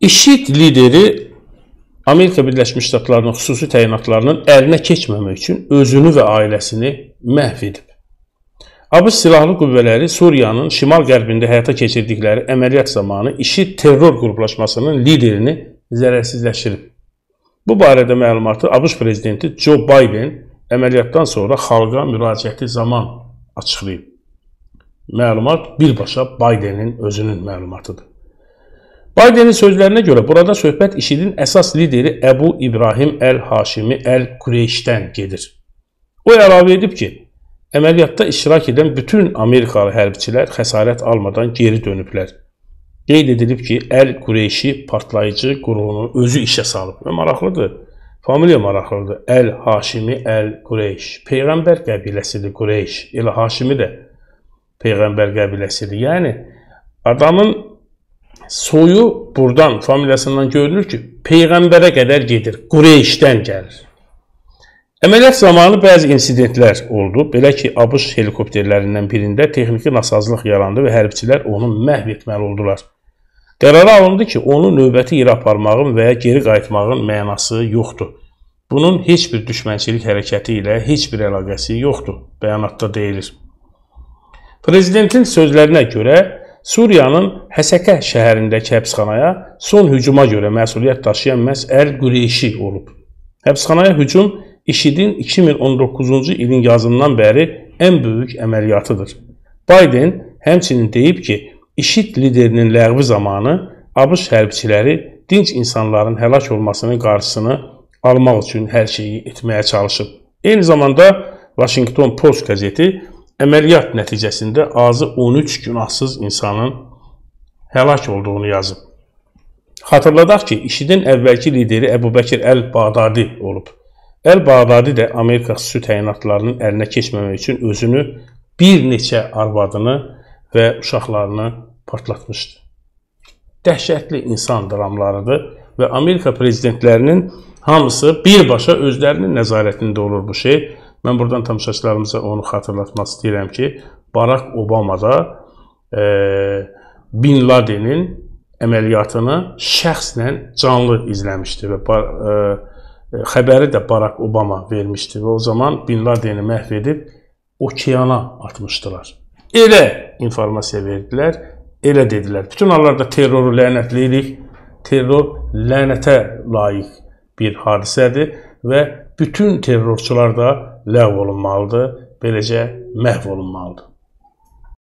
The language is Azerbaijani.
İŞİD lideri Amerika Birləşmiş Ştatlarının xüsusi təyinatlarının əlinə keçməmək üçün özünü və ailəsini məhv edib. ABŞ Silahlı Qüvvələri Suriyanın şimal-qərbində həyata keçirdikləri əməliyyat zamanı IŞİD terror qruplaşmasının liderini zərərsizləşdirib. Bu barədə məlumatı ABŞ prezidenti Joe Biden əməliyyatdan sonra xalqa müraciəti zaman açıqlayıb. Məlumat birbaşa Bidenin özünün məlumatıdır. Baydenin sözlərinə görə burada söhbət IŞİD-in əsas lideri Əbu İbrahim Əl-Haşimi Əl-Kureyşdən gedir. O əlavə edib ki, əməliyyatda iştirak edən bütün Amerikalı hərbçilər xəsarət almadan geri dönüblər. Qeyd edilib ki, Əl-Kureyşi partlayıcı qurulunu özü işə salıb və maraqlıdır. Familiya maraqlıdır. Əl-Haşimi Əl-Kureyş. Peyğəmbər qəbiləsidir Kureyş. Elə Haşimi də Peyğəmbər qəbiləsidir. Yəni, adamın soyu buradan, familiyasından görünür ki, Peyğəmbərə qədər gedir, Qureyşdən gəlir. Əməliyyat zamanı bəzi insidentlər oldu. Belə ki, ABŞ helikopterlərindən birində texniki nasazlıq yarandı və hərbçilər onu məhv etməli oldular. Qərara alındı ki, onu növbəti yerə aparmağın və ya geri qayıtmağın mənası yoxdur. Bunun heç bir düşmənçilik hərəkəti ilə heç bir əlaqəsi yoxdur, bəyanatda deyilir. Prezidentin sözlərinə görə, Suriyanın Həsəkə şəhərindəki həbsxanaya son hücuma görə məsuliyyət daşıyan məhz Əl Qureyşi olub. Həbsxanaya hücum IŞİD-in 2019-cu ilin yazından bəri ən böyük əməliyyatıdır. Biden həmçinin deyib ki, IŞİD liderinin ləğvi zamanı ABŞ hərbçiləri dinc insanların həlak olmasının qarşısını almaq üçün hər şeyi etməyə çalışıb. Eyni zamanda Washington Post qəzeti Əməliyyat nəticəsində azı 13 günahsız insanın həlak olduğunu yazıb. Xatırladaq ki, IŞİD-in əvvəlki lideri Əbu Bəkir Əl-Bağdadi olub. Əl-Bağdadi də Amerika xüsusi təyinatlarının əlinə keçməmək üçün özünü bir neçə arvadını və uşaqlarını partlatmışdı. Dəhşətli insan dramlarıdır və Amerika prezidentlərinin hamısı birbaşa özlərinin nəzarətində olur bu şey Mən buradan tamaşaçılarımıza onu xatırlatmaq istəyirəm ki, Barack Obama da e, Bin Ladenin əməliyyatını şəxsən canlı izləmişdi və bar, e, e, xəbəri də Barack Obama vermişdi və o zaman Bin Ladeni məhv edib okeana atmışdılar. Elə informasiya verdilər, elə dedilər. Bütün hallarda terroru lənətləyirik. Terror lənətə layiq bir hadisədir və bütün terrorçular da ləğv olunmalıdır, beləcə məhv olunmalıdır.